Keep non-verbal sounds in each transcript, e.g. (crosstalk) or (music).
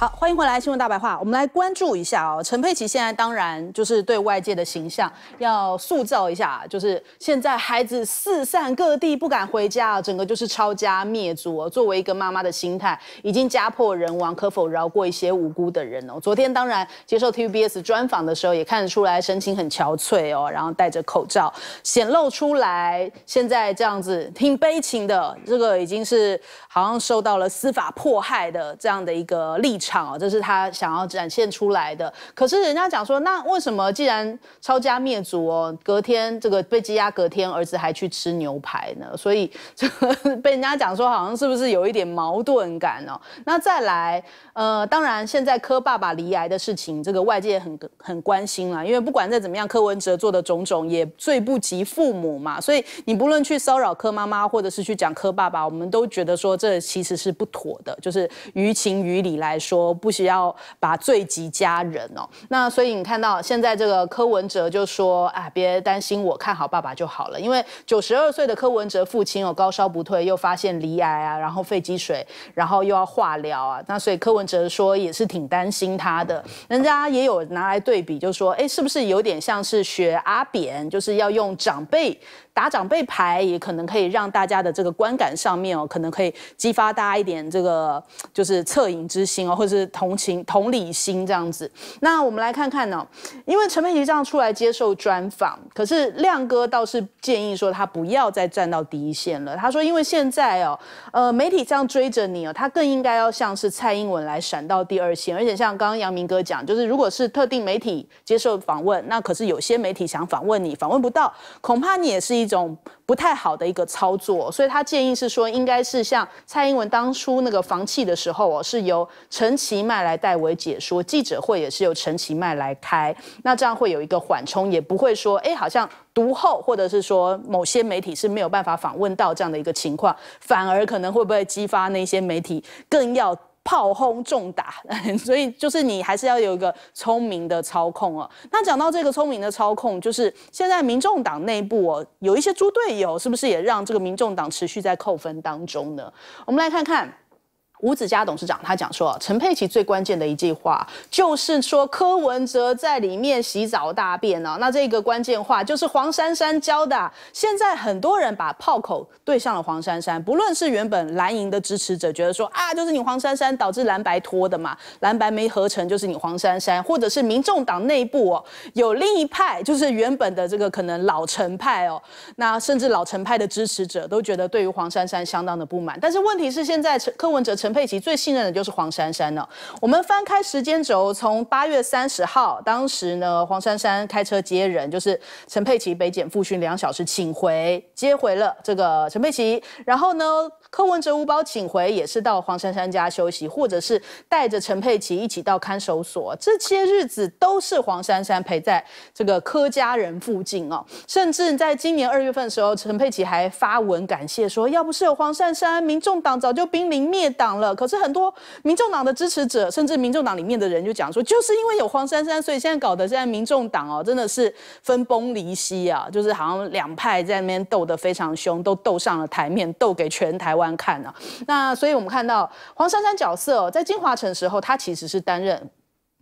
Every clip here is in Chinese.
好，欢迎回来《新闻大白话》，我们来关注一下哦。陈佩琪现在当然就是对外界的形象要塑造一下，就是现在孩子四散各地，不敢回家，整个就是抄家灭族。哦。作为一个妈妈的心态，已经家破人亡，可否饶过一些无辜的人哦？昨天当然接受 TVBS 专访的时候，也看得出来神情很憔悴哦，然后戴着口罩显露出来，现在这样子挺悲情的。这个已经是好像受到了司法迫害的这样的一个历程。场哦，这是他想要展现出来的。可是人家讲说，那为什么既然抄家灭族哦，隔天这个被羁押，隔天儿子还去吃牛排呢？所以 (laughs) 被人家讲说，好像是不是有一点矛盾感哦？那再来，呃，当然现在柯爸爸离癌的事情，这个外界很很关心啦，因为不管再怎么样，柯文哲做的种种也最不及父母嘛。所以你不论去骚扰柯妈妈，或者是去讲柯爸爸，我们都觉得说，这其实是不妥的，就是于情于理来说。我不需要把罪及家人哦。那所以你看到现在这个柯文哲就说啊，别担心，我看好爸爸就好了。因为九十二岁的柯文哲父亲有高烧不退，又发现离癌啊，然后肺积水，然后又要化疗啊。那所以柯文哲说也是挺担心他的。人家也有拿来对比，就说哎，是不是有点像是学阿扁，就是要用长辈打长辈牌，也可能可以让大家的这个观感上面哦，可能可以激发大家一点这个就是恻隐之心哦，或。是同情、同理心这样子。那我们来看看呢，因为陈佩琪这样出来接受专访，可是亮哥倒是建议说他不要再站到第一线了。他说，因为现在哦，呃，媒体这样追着你哦，他更应该要像是蔡英文来闪到第二线。而且像刚刚杨明哥讲，就是如果是特定媒体接受访问，那可是有些媒体想访问你，访问不到，恐怕你也是一种不太好的一个操作。所以他建议是说，应该是像蔡英文当初那个房契的时候哦，是由陈。奇迈来代为解说记者会，也是由陈其迈来开，那这样会有一个缓冲，也不会说哎，好像读后或者是说某些媒体是没有办法访问到这样的一个情况，反而可能会不会激发那些媒体更要炮轰重打，(laughs) 所以就是你还是要有一个聪明的操控啊。那讲到这个聪明的操控，就是现在民众党内部哦，有一些猪队友，是不是也让这个民众党持续在扣分当中呢？我们来看看。吴子嘉董事长他讲说，陈佩琪最关键的一句话就是说柯文哲在里面洗澡大便啊，那这个关键话就是黄珊珊教的。现在很多人把炮口对向了黄珊珊，不论是原本蓝营的支持者觉得说啊，就是你黄珊珊导致蓝白拖的嘛，蓝白没合成就是你黄珊珊，或者是民众党内部哦有另一派，就是原本的这个可能老陈派哦，那甚至老陈派的支持者都觉得对于黄珊珊相当的不满。但是问题是现在柯文哲陈。陈佩琪最信任的就是黄珊珊了。我们翻开时间轴，从八月三十号，当时呢，黄珊珊开车接人，就是陈佩琪北检复训两小时，请回接回了这个陈佩琪，然后呢？柯文哲无保请回，也是到黄珊珊家休息，或者是带着陈佩琪一起到看守所。这些日子都是黄珊珊陪在这个柯家人附近哦。甚至在今年二月份的时候，陈佩琪还发文感谢说，要不是有黄珊珊，民众党早就濒临灭党了。可是很多民众党的支持者，甚至民众党里面的人就讲说，就是因为有黄珊珊，所以现在搞得现在民众党哦，真的是分崩离析啊，就是好像两派在那边斗得非常凶，都斗上了台面，斗给全台。观看呢，那所以我们看到黄珊珊角色在金华城时候，她其实是担任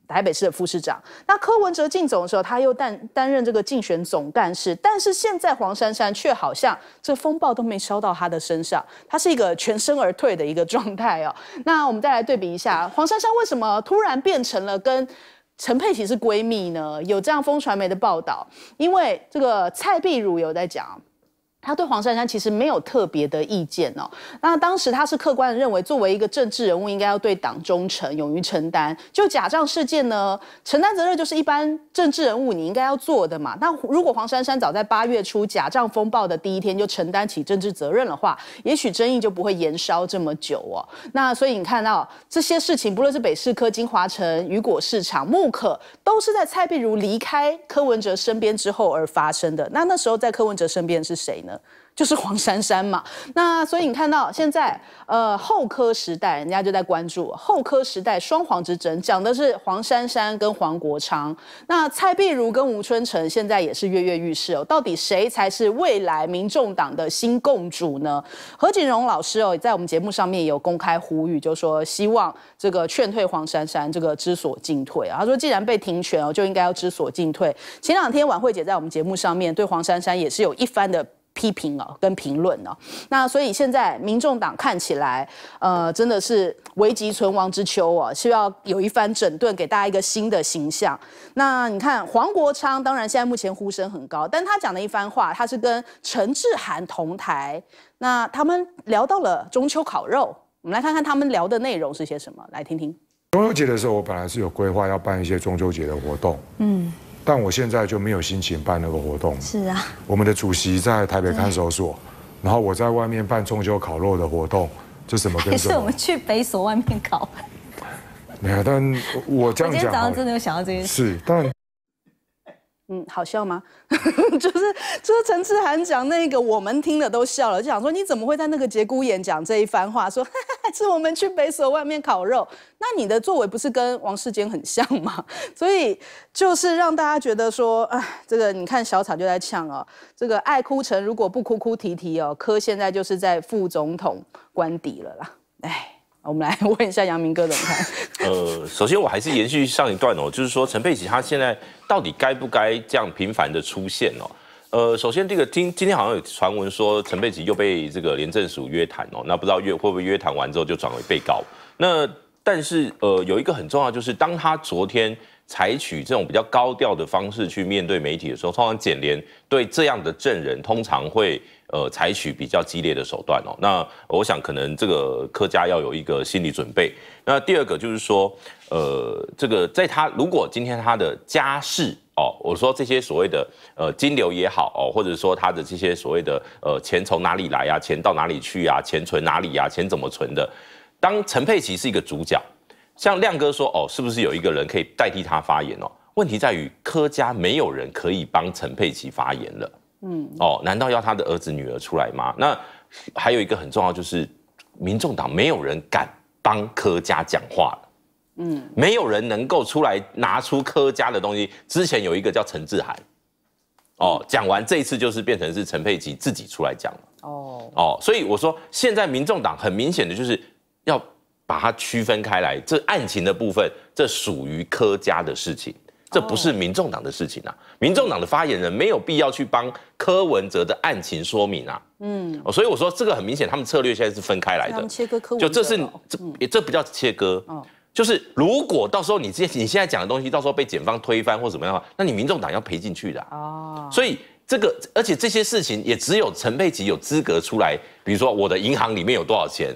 台北市的副市长。那柯文哲进总的时候，他又担担任这个竞选总干事。但是现在黄珊珊却好像这风暴都没烧到她的身上，她是一个全身而退的一个状态哦。那我们再来对比一下，黄珊珊为什么突然变成了跟陈佩琪是闺蜜呢？有这样风传媒的报道，因为这个蔡碧如有在讲。他对黄珊珊其实没有特别的意见哦。那当时他是客观的认为，作为一个政治人物，应该要对党忠诚，勇于承担。就假账事件呢，承担责任就是一般政治人物你应该要做的嘛。那如果黄珊珊早在八月初假账风暴的第一天就承担起政治责任的话，也许争议就不会延烧这么久哦。那所以你看到这些事情，不论是北市科、金华城、雨果市场、木可，都是在蔡碧如离开柯文哲身边之后而发生的。那那时候在柯文哲身边是谁呢？就是黄珊珊嘛，(laughs) 那所以你看到现在，呃，后科时代，人家就在关注后科时代双黄之争，讲的是黄珊珊跟黄国昌，那蔡碧如跟吴春成现在也是跃跃欲试哦，到底谁才是未来民众党的新共主呢？何锦荣老师哦，在我们节目上面也有公开呼吁，就说希望这个劝退黄珊珊，这个知所进退啊。他说，既然被停权哦，就应该要知所进退。前两天晚慧姐在我们节目上面对黄珊珊也是有一番的。批评哦，跟评论哦，那所以现在民众党看起来，呃，真的是危急存亡之秋啊，需要有一番整顿，给大家一个新的形象。那你看黄国昌，当然现在目前呼声很高，但他讲的一番话，他是跟陈志涵同台，那他们聊到了中秋烤肉，我们来看看他们聊的内容是些什么，来听听。中秋节的时候，我本来是有规划要办一些中秋节的活动，嗯。但我现在就没有心情办那个活动。是啊，我们的主席在台北看守所，然后我在外面办中秋烤肉的活动，这什么？也是我们去北所外面烤。没有，但我今天早上真的有想到这件事。是，但。嗯，好笑吗？(laughs) 就是就是陈志涵讲那个，我们听了都笑了，就想说你怎么会在那个节骨眼讲这一番话？说 (laughs) 是我们去北所外面烤肉，那你的作为不是跟王世坚很像吗？(laughs) 所以就是让大家觉得说，哎，这个你看小草就在呛哦，这个爱哭城如果不哭哭啼啼哦，柯现在就是在副总统官邸了啦，哎。我们来 (laughs) 问一下杨明哥怎么看？(laughs) 呃，首先我还是延续上一段哦，就是说陈佩琪她现在到底该不该这样频繁的出现哦？呃，首先这个今今天好像有传闻说陈佩琪又被这个廉政署约谈哦，那不知道约会不会约谈完之后就转为被告？那但是呃有一个很重要就是当他昨天。采取这种比较高调的方式去面对媒体的时候，通常检联对这样的证人通常会呃采取比较激烈的手段哦。那我想可能这个客家要有一个心理准备。那第二个就是说，呃，这个在他如果今天他的家事哦，我说这些所谓的呃金流也好哦，或者说他的这些所谓的呃钱从哪里来呀，钱到哪里去呀，钱存哪里啊，钱怎么存的，当陈佩琪是一个主角。像亮哥说哦，是不是有一个人可以代替他发言哦？问题在于柯家没有人可以帮陈佩琪发言了。嗯，哦，难道要他的儿子女儿出来吗？那还有一个很重要就是，民众党没有人敢帮柯家讲话了。嗯，没有人能够出来拿出柯家的东西。之前有一个叫陈志涵，哦，讲完这一次就是变成是陈佩琪自己出来讲了。哦哦，所以我说现在民众党很明显的就是要。把它区分开来，这案情的部分，这属于柯家的事情，这不是民众党的事情啊！民众党的发言人没有必要去帮柯文哲的案情说明啊。嗯，所以我说这个很明显，他们策略现在是分开来的。切割柯文就这是这这不叫切割，就是如果到时候你现你现在讲的东西，到时候被检方推翻或怎么样的话，那你民众党要赔进去的。哦，所以这个而且这些事情也只有陈佩琪有资格出来。比如说我的银行里面有多少钱，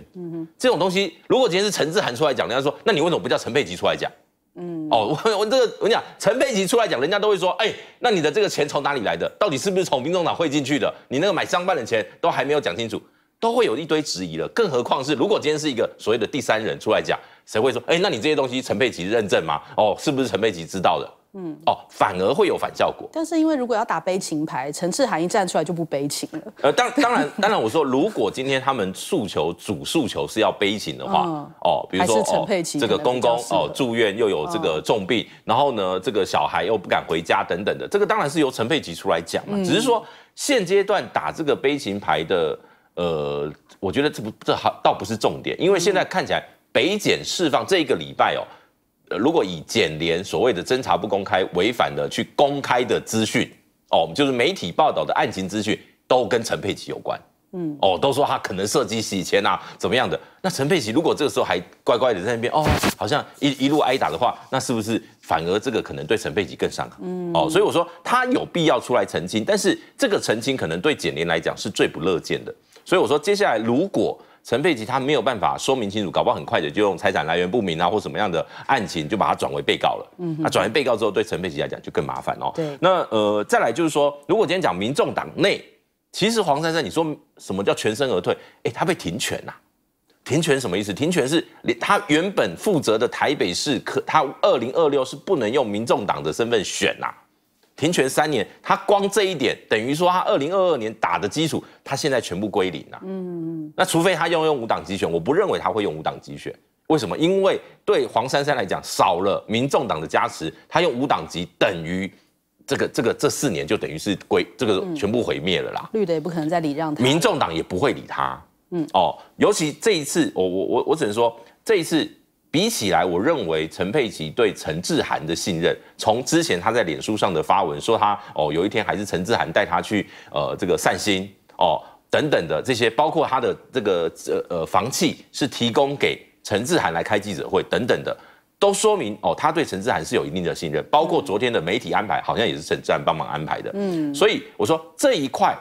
这种东西，如果今天是陈志涵出来讲，人家说，那你为什么不叫陈佩琪出来讲？嗯，哦，我 (laughs) 我这个我讲，陈佩琪出来讲，人家都会说，哎，那你的这个钱从哪里来的？到底是不是从民众岛汇进去的？你那个买商办的钱都还没有讲清楚，都会有一堆质疑了。更何况是如果今天是一个所谓的第三人出来讲，谁会说，哎，那你这些东西陈佩琪认证吗？哦，是不是陈佩琪知道的？嗯，哦，反而会有反效果。但是因为如果要打悲情牌，陈志涵一站出来就不悲情了。呃，当当然当然，(laughs) 我说如果今天他们诉求主诉求是要悲情的话，哦，比如说哦，这个公公哦住院又有这个重病，然后呢这个小孩又不敢回家等等的，这个当然是由陈佩琪出来讲嘛。只是说现阶段打这个悲情牌的，呃，我觉得这不这还倒不是重点，因为现在看起来北检释放这一个礼拜哦。如果以检联所谓的侦查不公开违反的去公开的资讯，哦，就是媒体报道的案情资讯都跟陈佩琪有关，嗯，哦，都说他可能涉及洗钱呐，怎么样的？那陈佩琪如果这个时候还乖乖的在那边，哦，好像一一路挨打的话，那是不是反而这个可能对陈佩琪更伤害？嗯，哦，所以我说他有必要出来澄清，但是这个澄清可能对检联来讲是最不乐见的。所以我说接下来如果。陈佩琪，他没有办法说明清楚，搞不好很快的就用财产来源不明啊，或什么样的案情，就把他转为被告了。嗯，那转为被告之后，对陈佩琪来讲就更麻烦哦。对，那呃，再来就是说，如果今天讲民众党内，其实黄珊珊，你说什么叫全身而退？哎，他被停权啦。停权什么意思？停权是连他原本负责的台北市，可他二零二六是不能用民众党的身份选呐。停权三年，他光这一点等于说他二零二二年打的基础，他现在全部归零了。嗯，那除非他要用五党集选，我不认为他会用五党集选。为什么？因为对黄珊珊来讲，少了民众党的加持，他用五党集等于这个这个这四年就等于是归这个全部毁灭了啦。绿的也不可能再礼让他，民众党也不会理他。嗯，哦，尤其这一次，我我我我只能说这一次。比起来，我认为陈佩琪对陈志涵的信任，从之前他在脸书上的发文说他哦，有一天还是陈志涵带他去呃这个散心哦等等的这些，包括他的这个呃呃房契是提供给陈志涵来开记者会等等的，都说明哦他对陈志涵是有一定的信任，包括昨天的媒体安排好像也是陈志涵帮忙安排的，嗯，所以我说这一块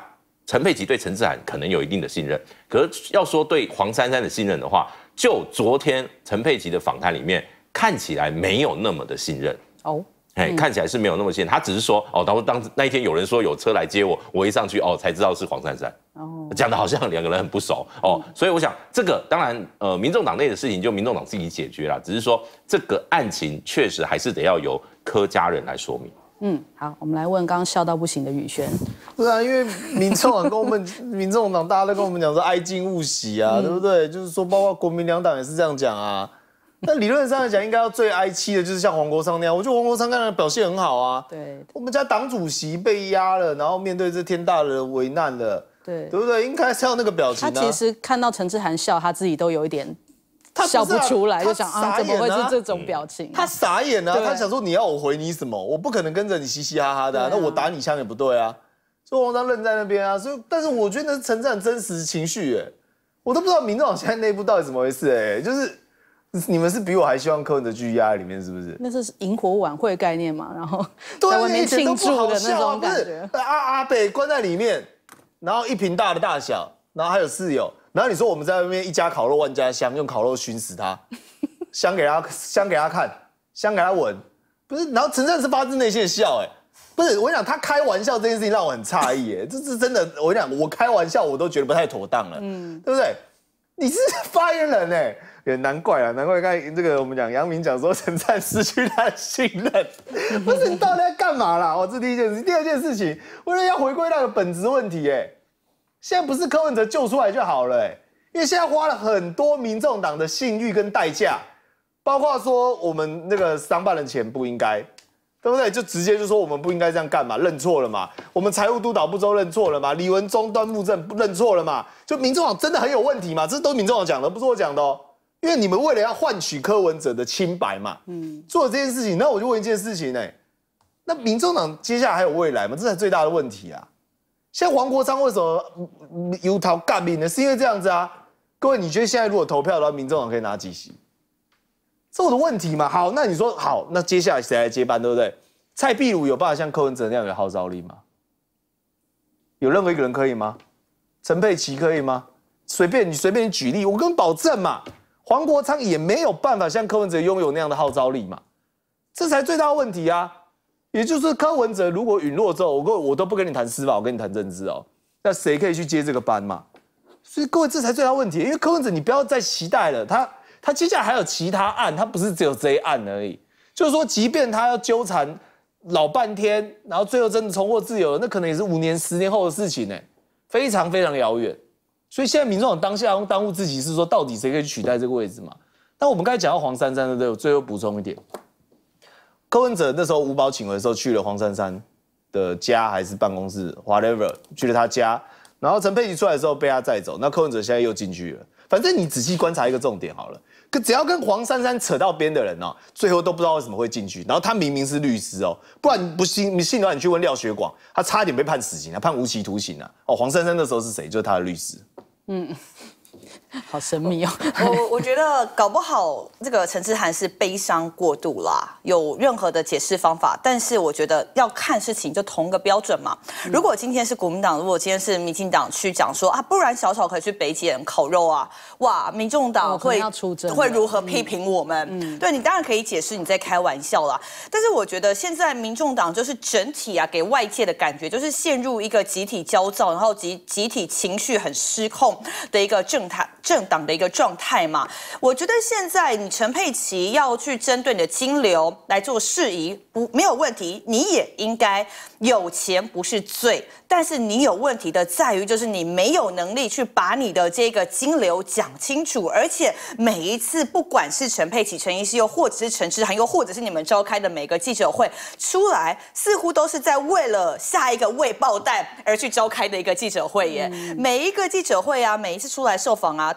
陈佩琪对陈志涵可能有一定的信任，可是要说对黄珊珊的信任的话。就昨天陈佩琪的访谈里面，看起来没有那么的信任哦，哎，看起来是没有那么信任。他只是说哦，当当那一天有人说有车来接我，我一上去哦，才知道是黄珊珊哦，讲的好像两个人很不熟哦，所以我想这个当然呃，民众党内的事情就民众党自己解决了，只是说这个案情确实还是得要由柯家人来说明。嗯，好，我们来问刚刚笑到不行的宇轩。是啊，因为民众党跟我们 (laughs) 民众党，大家都跟我们讲说哀矜勿喜啊，对不对？就是说，包括国民党也是这样讲啊。那理论上来讲，应该要最哀戚的，就是像黄国昌那样。我觉得黄国昌刚才表现很好啊。对，我们家党主席被压了，然后面对这天大的危难了。对，对不对？应该是要那个表情。他其实看到陈志涵笑，他自己都有一点。他笑不出来，就想啊，怎么会是这种表情？他傻眼啊！他想说，你要我回你什么？我不可能跟着你嘻嘻哈哈的，那我打你枪也不对啊！所以王章愣在那边啊！所以，但是我觉得那是陈灿真实情绪，哎，我都不知道民众好现在内部到底怎么回事，哎，就是你们是比我还希望柯文哲 G 压在里面，是不是？那是萤火晚会概念嘛，然后在外面庆祝的那种感觉。阿阿北关在里面，然后一瓶大的大小，然后还有室友。然后你说我们在外面一家烤肉万家香，用烤肉熏死他，(laughs) 香给他，香给他看，香给他闻，不是？然后陈赞是发自内心的笑，哎，不是？我跟你讲，他开玩笑这件事情让我很诧异，哎，这是真的。我跟你讲，我开玩笑我都觉得不太妥当了，嗯，对不对？你是发言人，哎，也难怪啊，难怪刚才这个我们讲杨明讲说陈赞失去他的信任，不是？你到底在干嘛啦？我这第一件事，第二件事情，为了要回归到本质问题，哎。现在不是柯文哲救出来就好了，因为现在花了很多民众党的信誉跟代价，包括说我们那个商办的钱不应该，对不对？就直接就说我们不应该这样干嘛，认错了嘛，我们财务督导不周认错了嘛，李文忠端木正认错了嘛，就民众党真的很有问题嘛？这都民众党讲的，不是我讲的哦。因为你们为了要换取柯文哲的清白嘛，嗯，做了这件事情，那我就问一件事情呢，那民众党接下来还有未来吗？这才最大的问题啊。现在黄国昌为什么有条干民呢？是因为这样子啊，各位，你觉得现在如果投票的话，民众党可以拿几席？是我的问题嘛？好，那你说好，那接下来谁来接班，对不对？蔡壁如有办法像柯文哲那样有号召力吗？有任何一个人可以吗？陈佩琪可以吗？随便你随便举例，我跟保证嘛，黄国昌也没有办法像柯文哲拥有那样的号召力嘛，这才最大的问题啊！也就是柯文哲如果陨落之后，我跟我都不跟你谈司法，我跟你谈政治哦。那谁可以去接这个班嘛？所以各位，这才最大问题。因为柯文哲，你不要再期待了。他他接下来还有其他案，他不是只有这一案而已。就是说，即便他要纠缠老半天，然后最后真的重获自由，那可能也是五年、十年后的事情呢，非常非常遥远。所以现在民众当下当务之急是说，到底谁可以取代这个位置嘛？那我们刚才讲到黄珊珊的时候，最后补充一点。柯文哲那时候五保请回的时候去了黄珊珊的家还是办公室，whatever 去了他家，然后陈佩琪出来的时候被他载走，那柯文哲现在又进去了。反正你仔细观察一个重点好了，可只要跟黄珊珊扯到边的人呢，最后都不知道为什么会进去。然后他明明是律师哦，不然不信你信的话，你去问廖学广，他差点被判死刑，他判无期徒刑啊。哦，黄珊珊那时候是谁？就是他的律师。嗯。好神秘哦！(laughs) 我我觉得搞不好这个陈志涵是悲伤过度啦，有任何的解释方法。但是我觉得要看事情就同个标准嘛。如果今天是国民党，如果今天是民进党去讲说啊，不然小草可以去北检烤肉啊，哇！民众党会出会如何批评我们？嗯，对你当然可以解释你在开玩笑啦。但是我觉得现在民众党就是整体啊，给外界的感觉就是陷入一个集体焦躁，然后集集体情绪很失控的一个政坛。政党的一个状态嘛，我觉得现在你陈佩琪要去针对你的金流来做事宜，不没有问题，你也应该有钱不是罪，但是你有问题的在于就是你没有能力去把你的这个金流讲清楚，而且每一次不管是陈佩琪、陈医师，又或者是陈志涵，又或者是你们召开的每个记者会出来，似乎都是在为了下一个未爆弹而去召开的一个记者会耶，每一个记者会啊，每一次出来受访啊。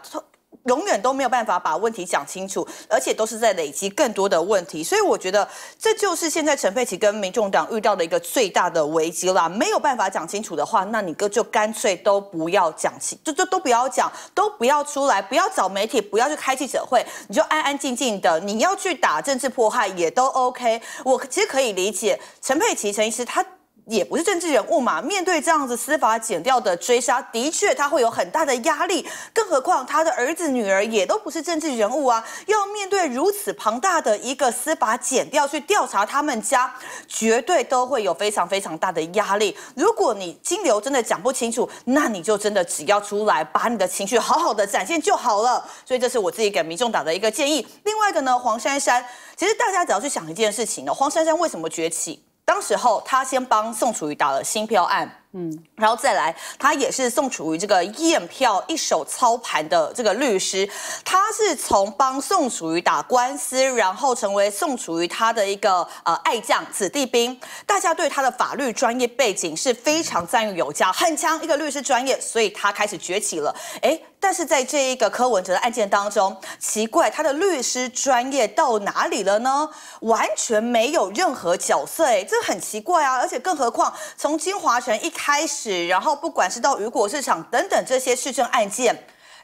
永远都没有办法把问题讲清楚，而且都是在累积更多的问题，所以我觉得这就是现在陈佩琪跟民众党遇到的一个最大的危机啦。没有办法讲清楚的话，那你哥就干脆都不要讲清，就就都不要讲，都不要出来，不要找媒体，不要去开记者会，你就安安静静的。你要去打政治迫害也都 OK，我其实可以理解陈佩琪、陈医师他。也不是政治人物嘛，面对这样子司法减掉的追杀，的确他会有很大的压力。更何况他的儿子女儿也都不是政治人物啊，要面对如此庞大的一个司法减掉去调查他们家，绝对都会有非常非常大的压力。如果你金流真的讲不清楚，那你就真的只要出来把你的情绪好好的展现就好了。所以这是我自己给民众党的一个建议。另外一个呢，黄珊珊，其实大家只要去想一件事情呢，黄珊珊为什么崛起？当时候，他先帮宋楚瑜打了新票案。嗯，然后再来，他也是宋楚瑜这个验票一手操盘的这个律师，他是从帮宋楚瑜打官司，然后成为宋楚瑜他的一个呃爱将子弟兵，大家对他的法律专业背景是非常赞誉有加，很强一个律师专业，所以他开始崛起了。哎，但是在这一个柯文哲的案件当中，奇怪他的律师专业到哪里了呢？完全没有任何角色，哎，这很奇怪啊！而且更何况从金华城一开开始，然后不管是到雨果市场等等这些市政案件，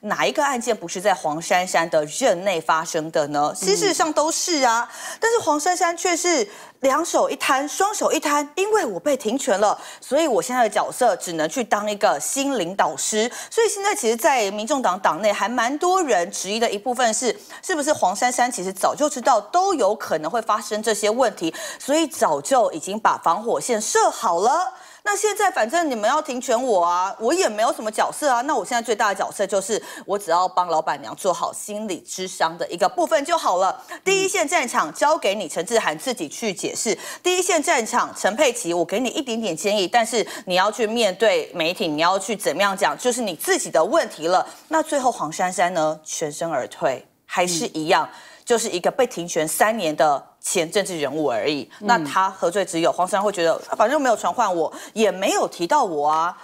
哪一个案件不是在黄珊珊的任内发生的呢？事实上都是啊，但是黄珊珊却是两手一摊，双手一摊，因为我被停权了，所以我现在的角色只能去当一个心灵导师。所以现在其实，在民众党党内还蛮多人质疑的一部分是，是不是黄珊珊其实早就知道都有可能会发生这些问题，所以早就已经把防火线设好了。那现在反正你们要停权我啊，我也没有什么角色啊。那我现在最大的角色就是，我只要帮老板娘做好心理智商的一个部分就好了。第一线战场交给你陈志涵自己去解释，第一线战场陈佩琪，我给你一点点建议，但是你要去面对媒体，你要去怎么样讲，就是你自己的问题了。那最后黄珊珊呢，全身而退，还是一样。就是一个被停权三年的前政治人物而已，那他何罪之有？黄珊珊会觉得，反正没有传唤我，也没有提到我啊。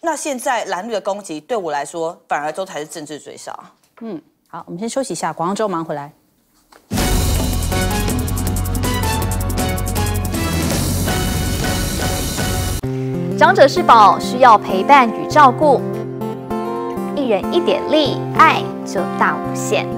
那现在蓝绿的攻击对我来说，反而都才是政治追杀。嗯，好，我们先休息一下，广告之后忙回来。长者是宝，需要陪伴与照顾，一人一点力，爱就大无限。